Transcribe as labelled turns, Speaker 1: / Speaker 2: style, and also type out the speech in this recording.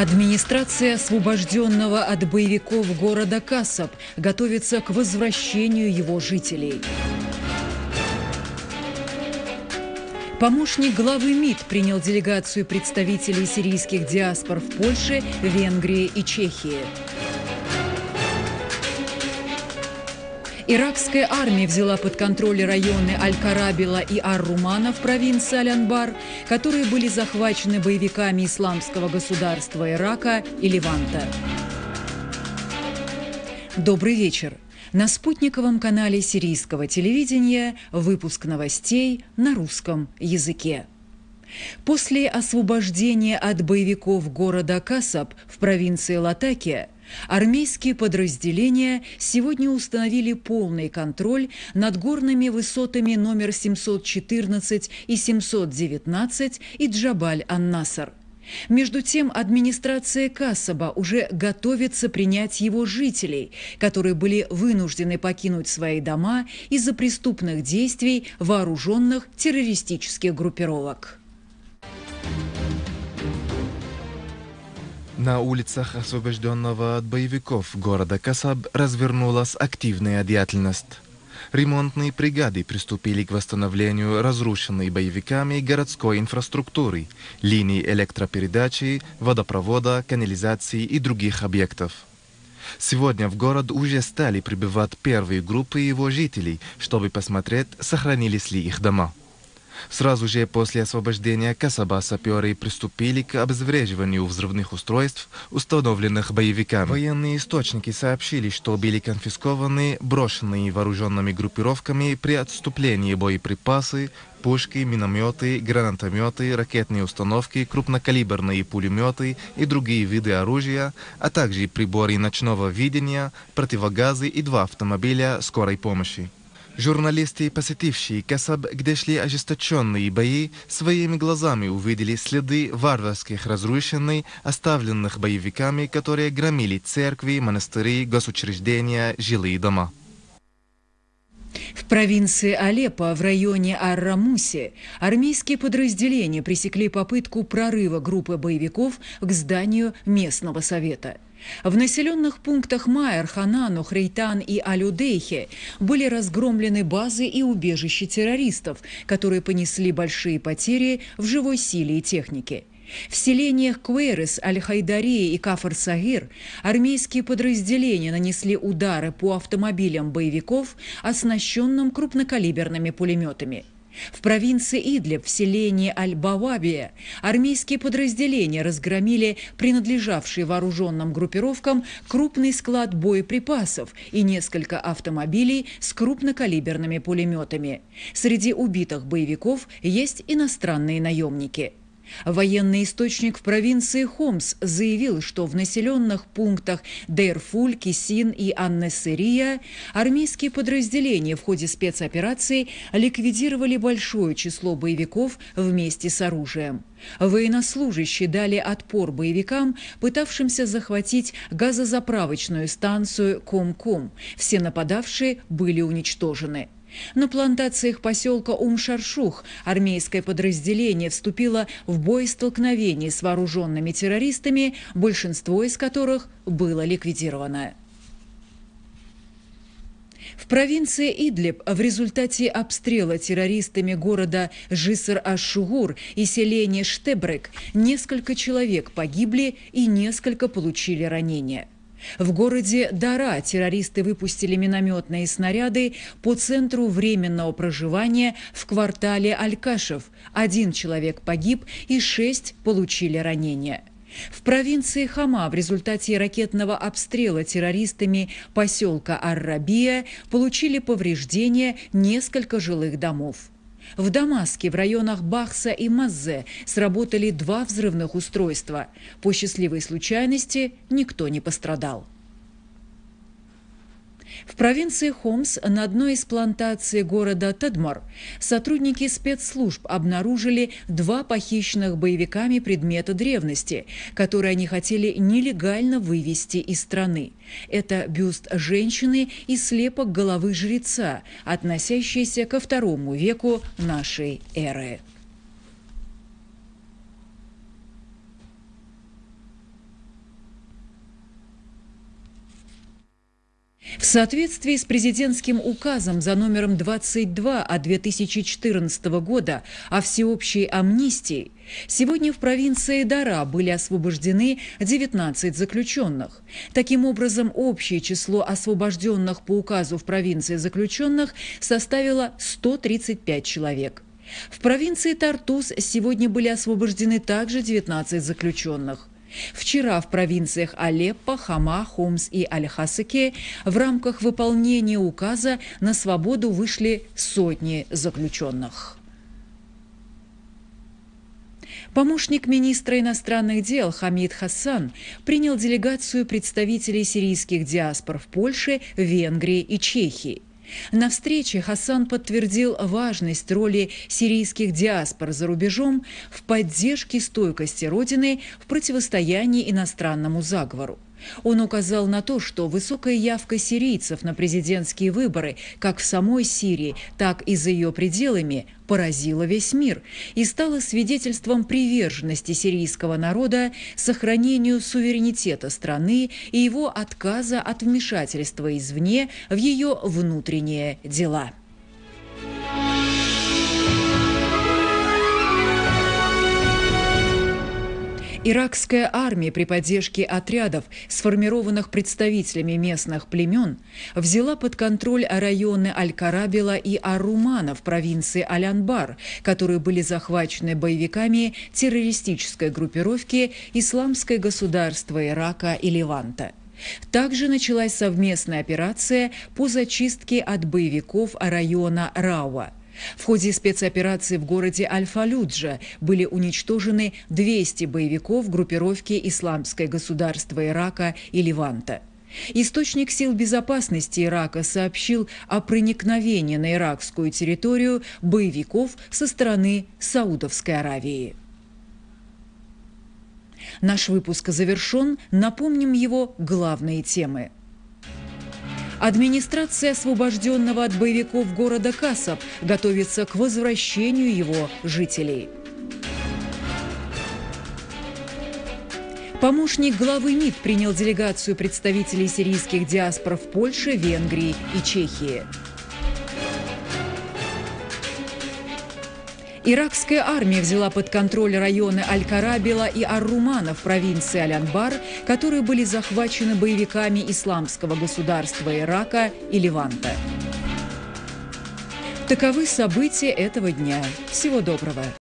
Speaker 1: Администрация освобожденного от боевиков города Касаб готовится к возвращению его жителей. Помощник главы МИД принял делегацию представителей сирийских диаспор в Польше, Венгрии и Чехии. Иракская армия взяла под контроль районы Аль-Карабила и Ар-Румана в провинции аль которые были захвачены боевиками Исламского государства Ирака и Леванта. Добрый вечер. На спутниковом канале сирийского телевидения выпуск новостей на русском языке. После освобождения от боевиков города Касаб в провинции Латакия – Армейские подразделения сегодня установили полный контроль над горными высотами номер 714 и 719 и джабаль ан Наср. Между тем, администрация Касаба уже готовится принять его жителей, которые были вынуждены покинуть свои дома из-за преступных действий вооруженных террористических группировок.
Speaker 2: На улицах освобожденного от боевиков города Касаб развернулась активная деятельность. Ремонтные бригады приступили к восстановлению разрушенной боевиками городской инфраструктуры, линий электропередачи, водопровода, канализации и других объектов. Сегодня в город уже стали прибывать первые группы его жителей, чтобы посмотреть, сохранились ли их дома. Сразу же после освобождения Касаба саперы приступили к обезвреживанию взрывных устройств, установленных боевиками. Военные источники сообщили, что были конфискованы брошенные вооруженными группировками при отступлении боеприпасы, пушки, минометы, гранатометы, ракетные установки, крупнокалиберные пулеметы и другие виды оружия, а также приборы ночного видения, противогазы и два автомобиля скорой помощи. Журналисты, и посетившие Касаб, где шли ожесточенные бои, своими глазами увидели следы варварских разрушений, оставленных боевиками, которые громили церкви, монастыри, госучреждения, жилые дома.
Speaker 1: В провинции Алеппо в районе Ар-Рамуси армейские подразделения пресекли попытку прорыва группы боевиков к зданию местного совета – в населенных пунктах Майер, Ханану, Хрейтан и Алюдейхе были разгромлены базы и убежища террористов, которые понесли большие потери в живой силе и технике. В селениях Куэрес, Аль-Хайдари и Кафар-Сагир армейские подразделения нанесли удары по автомобилям боевиков, оснащенным крупнокалиберными пулеметами – в провинции Идлиб, в селении Аль-Бавабия, армейские подразделения разгромили принадлежавший вооруженным группировкам крупный склад боеприпасов и несколько автомобилей с крупнокалиберными пулеметами. Среди убитых боевиков есть иностранные наемники – Военный источник в провинции Хомс заявил, что в населенных пунктах Дерфуль, Кисин и Аннесерия армейские подразделения в ходе спецоперации ликвидировали большое число боевиков вместе с оружием. Военнослужащие дали отпор боевикам, пытавшимся захватить газозаправочную станцию Комком. -Ком. Все нападавшие были уничтожены. На плантациях поселка Умшаршух армейское подразделение вступило в бой столкновений с вооруженными террористами, большинство из которых было ликвидировано. В провинции Идлиб в результате обстрела террористами города Жисар-Ашугур и селения Штебрек несколько человек погибли и несколько получили ранения. В городе Дара террористы выпустили минометные снаряды по центру временного проживания в квартале Алькашев. Один человек погиб и шесть получили ранения. В провинции Хама в результате ракетного обстрела террористами поселка Аррабия получили повреждения несколько жилых домов. В Дамаске в районах Бахса и Маззе сработали два взрывных устройства. По счастливой случайности никто не пострадал. В провинции Хомс на одной из плантаций города Тедмор сотрудники спецслужб обнаружили два похищенных боевиками предмета древности, которые они хотели нелегально вывести из страны. Это бюст женщины и слепок головы жреца, относящийся ко второму веку нашей эры. В соответствии с президентским указом за номером 22 от 2014 года о всеобщей амнистии, сегодня в провинции Дара были освобождены 19 заключенных. Таким образом, общее число освобожденных по указу в провинции заключенных составило 135 человек. В провинции Тартус сегодня были освобождены также 19 заключенных. Вчера в провинциях Алеппо, Хама, Хомс и Аль-Хасаке в рамках выполнения указа на свободу вышли сотни заключенных. Помощник министра иностранных дел Хамид Хасан принял делегацию представителей сирийских диаспор в Польше, Венгрии и Чехии. На встрече Хасан подтвердил важность роли сирийских диаспор за рубежом в поддержке стойкости Родины в противостоянии иностранному заговору. Он указал на то, что высокая явка сирийцев на президентские выборы как в самой Сирии, так и за ее пределами поразила весь мир и стала свидетельством приверженности сирийского народа сохранению суверенитета страны и его отказа от вмешательства извне в ее внутренние дела. Иракская армия при поддержке отрядов, сформированных представителями местных племен, взяла под контроль районы аль карабила и Арумана в провинции Алянбар, которые были захвачены боевиками террористической группировки «Исламское государство Ирака и Леванта». Также началась совместная операция по зачистке от боевиков района Рауа – в ходе спецоперации в городе Аль-Фалюджа были уничтожены 200 боевиков группировки «Исламское государство Ирака» и «Леванта». Источник сил безопасности Ирака сообщил о проникновении на иракскую территорию боевиков со стороны Саудовской Аравии. Наш выпуск завершен. Напомним его главные темы – Администрация освобожденного от боевиков города Касов готовится к возвращению его жителей. Помощник главы МИД принял делегацию представителей сирийских диаспор в Польше, Венгрии и Чехии. Иракская армия взяла под контроль районы аль карабила и Ар-Румана в провинции Алянбар, которые были захвачены боевиками Исламского государства Ирака и Леванта. Таковы события этого дня. Всего доброго!